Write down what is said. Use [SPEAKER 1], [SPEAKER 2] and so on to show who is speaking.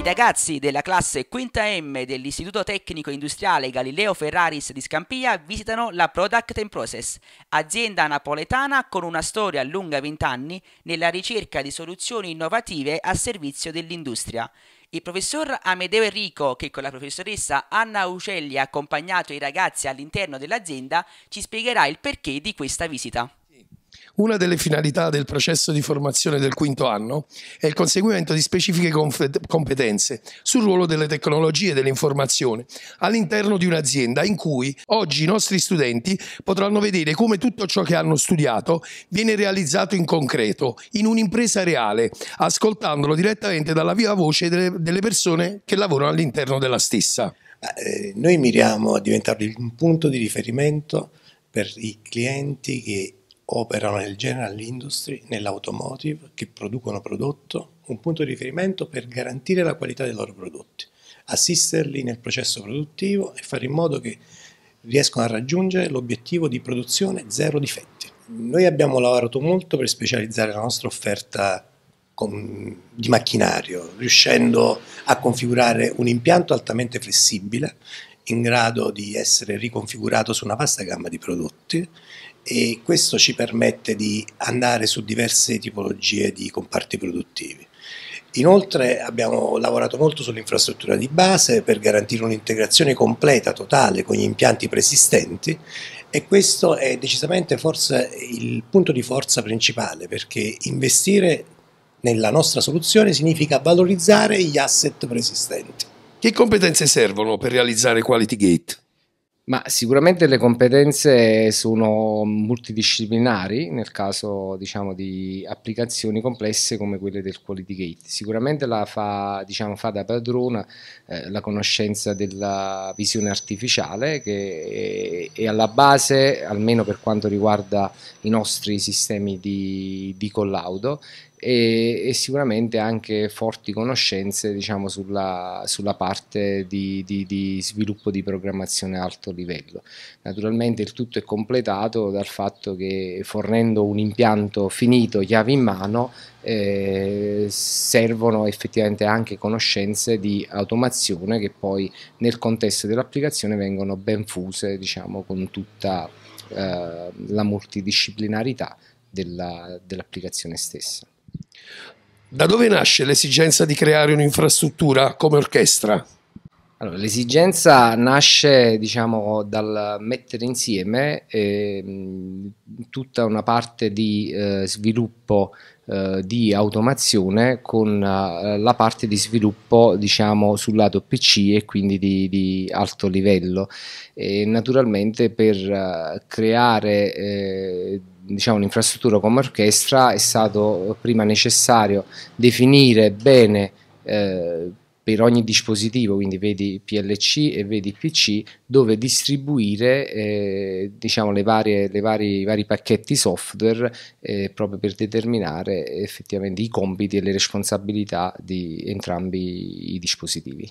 [SPEAKER 1] I ragazzi della classe quinta M dell'Istituto Tecnico Industriale Galileo Ferraris di Scampia visitano la Product and Process, azienda napoletana con una storia lunga vent'anni nella ricerca di soluzioni innovative a servizio dell'industria. Il professor Amedeo Enrico, che con la professoressa Anna Ucelli ha accompagnato i ragazzi all'interno dell'azienda, ci spiegherà il perché di questa visita.
[SPEAKER 2] Una delle finalità del processo di formazione del quinto anno è il conseguimento di specifiche competenze sul ruolo delle tecnologie e dell'informazione all'interno di un'azienda in cui oggi i nostri studenti potranno vedere come tutto ciò che hanno studiato viene realizzato in concreto, in un'impresa reale, ascoltandolo direttamente dalla viva voce delle persone che lavorano all'interno della stessa. Eh,
[SPEAKER 3] noi miriamo a diventare un punto di riferimento per i clienti che operano nel general industry, nell'automotive, che producono prodotto, un punto di riferimento per garantire la qualità dei loro prodotti, assisterli nel processo produttivo e fare in modo che riescano a raggiungere l'obiettivo di produzione zero difetti. Noi abbiamo lavorato molto per specializzare la nostra offerta con, di macchinario, riuscendo a configurare un impianto altamente flessibile, in grado di essere riconfigurato su una vasta gamma di prodotti e questo ci permette di andare su diverse tipologie di comparti produttivi. Inoltre abbiamo lavorato molto sull'infrastruttura di base per garantire un'integrazione completa, totale con gli impianti preesistenti e questo è decisamente forse il punto di forza principale perché investire nella nostra soluzione significa valorizzare
[SPEAKER 2] gli asset preesistenti. Che competenze servono per realizzare Quality Gate?
[SPEAKER 4] Ma sicuramente le competenze sono multidisciplinari nel caso diciamo, di applicazioni complesse come quelle del Quality Gate. Sicuramente la fa, diciamo, fa da padrona eh, la conoscenza della visione artificiale che è, è, alla base, almeno per quanto riguarda i nostri sistemi di, di collaudo, e, e sicuramente anche forti conoscenze diciamo, sulla, sulla parte di, di, di, sviluppo di programmazione a alto livello. Naturalmente il tutto è completato dal fatto che fornendo un impianto finito, chiave in mano, eh, servono effettivamente anche conoscenze di automazione che poi nel contesto dell'applicazione vengono ben fuse diciamo, con tutta eh, la multidisciplinarità dell'applicazione stessa. Da dove nasce l'esigenza di creare un'infrastruttura come orchestra? Allora, l'esigenza nasce diciamo, dal mettere insieme eh, tutta una parte di eh, sviluppo eh, di automazione con eh, la parte di sviluppo diciamo, sul lato PC e quindi di, di alto livello. E naturalmente per eh, creare eh, diciamo, un'infrastruttura come orchestra è stato eh, prima necessario definire bene eh, per ogni dispositivo, quindi vedi PLC e vedi PC, dove distribuire eh, diciamo, le varie, le vari, i vari pacchetti software eh, proprio per determinare effettivamente i compiti e le responsabilità di entrambi i dispositivi.